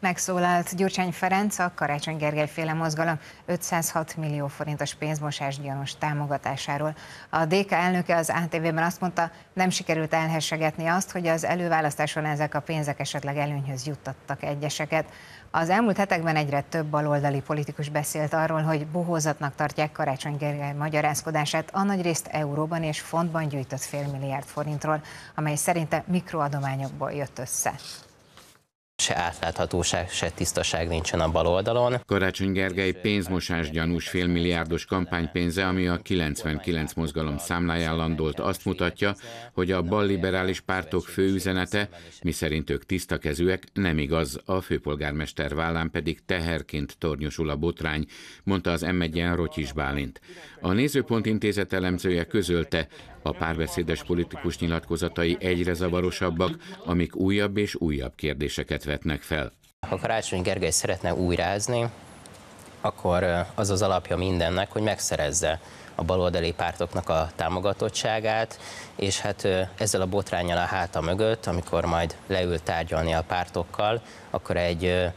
Megszólalt Gyurcsány Ferenc, a Karácsony Gergely féle mozgalom 506 millió forintos pénzmosás gyanús támogatásáról. A DK elnöke az ATV-ben azt mondta, nem sikerült elhessegetni azt, hogy az előválasztáson ezek a pénzek esetleg előnyhöz juttattak egyeseket. Az elmúlt hetekben egyre több baloldali politikus beszélt arról, hogy bohózatnak tartják Karácsony Gergely magyarázkodását a nagy részt euróban és fontban gyűjtött félmilliárd forintról, amely szerinte mikroadományokból jött össze se átláthatóság, se tisztaság nincsen a oldalon. Karácsony Gergely pénzmosás gyanús félmilliárdos kampánypénze, ami a 99 mozgalom számláján landolt, azt mutatja, hogy a balliberális pártok fő üzenete, miszerint ők kezűek, nem igaz, a főpolgármester vállán pedig teherként tornyosul a botrány, mondta az m 1 Rotyis Bálint. A Nézőpont Intézet elemzője közölte, a párbeszédes politikus nyilatkozatai egyre zavarosabbak, amik újabb és újabb kérdéseket vetnek fel. Ha Karácsony Gergely szeretne újrázni, akkor az az alapja mindennek, hogy megszerezze a baloldali pártoknak a támogatottságát, és hát ezzel a botrányal a háta mögött, amikor majd leül tárgyalni a pártokkal, akkor egy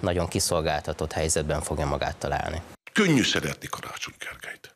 nagyon kiszolgáltatott helyzetben fogja magát találni. Könnyű szeretni Karácsony Gergelyt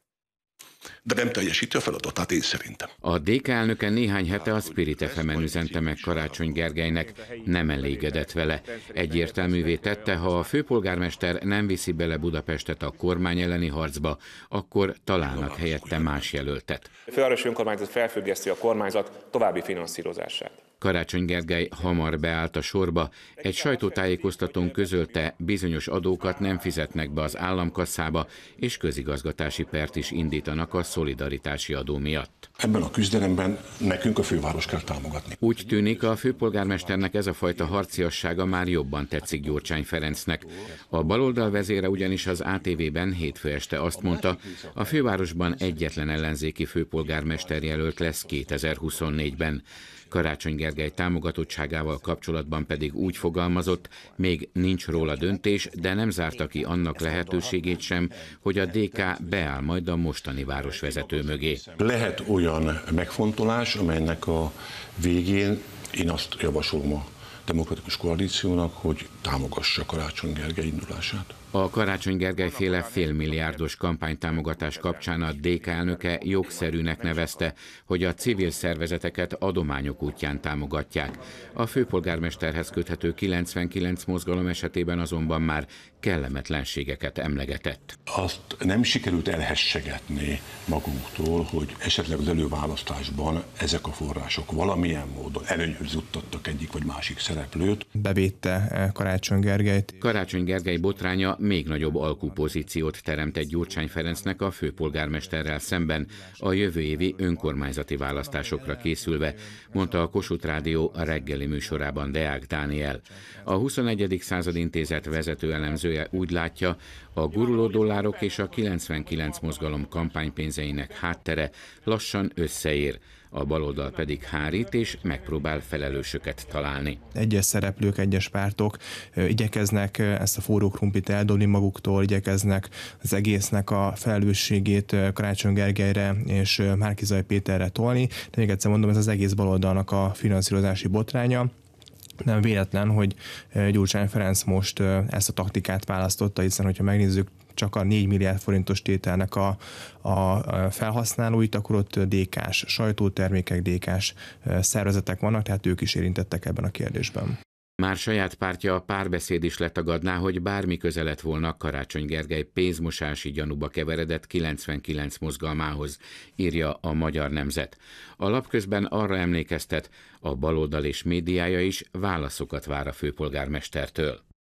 de nem teljesíti a feladatát én szerintem. A DK elnöke néhány hete a Spirit fm üzente meg Karácsony Gergelynek, nem elégedett vele. Egyértelművé tette, ha a főpolgármester nem viszi bele Budapestet a kormány elleni harcba, akkor találnak helyette más jelöltet. A fővárosi önkormányzat felfüggeszti a kormányzat további finanszírozását. Karácsony Gergely hamar beállt a sorba, egy sajtótájékoztatón közölte, bizonyos adókat nem fizetnek be az államkasszába, és közigazgatási pert is indítanak a szolidaritási adó miatt. Ebben a küzdelemben nekünk a főváros kell támogatni. Úgy tűnik, a főpolgármesternek ez a fajta harciassága már jobban tetszik Gyurcsány Ferencnek. A baloldal vezére ugyanis az ATV-ben hétfő este azt mondta, a fővárosban egyetlen ellenzéki főpolgármester jelölt lesz 2024-ben. Karácsony Gergely Gergely támogatottságával kapcsolatban pedig úgy fogalmazott, még nincs róla döntés, de nem zárta ki annak lehetőségét sem, hogy a DK beáll majd a mostani városvezető mögé. Lehet olyan megfontolás, amelynek a végén én azt javasolom a demokratikus koalíciónak, hogy támogassa Karácsony Gergely indulását. A Karácsony Gergely féle félmilliárdos kampánytámogatás kapcsán a DK elnöke jogszerűnek nevezte, hogy a civil szervezeteket adományok útján támogatják. A főpolgármesterhez köthető 99 mozgalom esetében azonban már kellemetlenségeket emlegetett. Azt nem sikerült elhessegetni magunktól, hogy esetleg az előválasztásban ezek a források valamilyen módon előnyhöz juttattak egyik vagy másik szervezet szereplőt. Bevédte eh, Karácsony Gergelyt. Karácsony Gergely botránya még nagyobb alkupozíciót teremtett Gyurcsány Ferencnek a főpolgármesterrel szemben a jövő évi önkormányzati választásokra készülve, mondta a Kossuth Rádió a reggeli műsorában Deák Dániel. A 21. század intézet vezető elemzője úgy látja, a guruló dollárok és a 99 mozgalom kampánypénzeinek háttere lassan összeér a baloldal pedig hárít és megpróbál felelősöket találni. Egyes szereplők, egyes pártok igyekeznek ezt a forró krumpit eldobni maguktól, igyekeznek az egésznek a felelősségét Karácsony Gergelyre és Márkizaj Péterre tolni. De még egyszer mondom, ez az egész baloldalnak a finanszírozási botránya nem véletlen, hogy Gyurcsány Ferenc most ezt a taktikát választotta, hiszen hogyha megnézzük csak a 4 milliárd forintos tételnek a, a felhasználóit, akkor ott DK-s sajtótermékek, DK-s szervezetek vannak, tehát ők is érintettek ebben a kérdésben. Már saját pártja a párbeszéd is letagadná, hogy bármi köze volna Karácsony Gergely pénzmosási gyanúba keveredett 99 mozgalmához, írja a Magyar Nemzet. A lap közben arra emlékeztet, a baloldal és médiája is válaszokat vár a főpolgármestertől.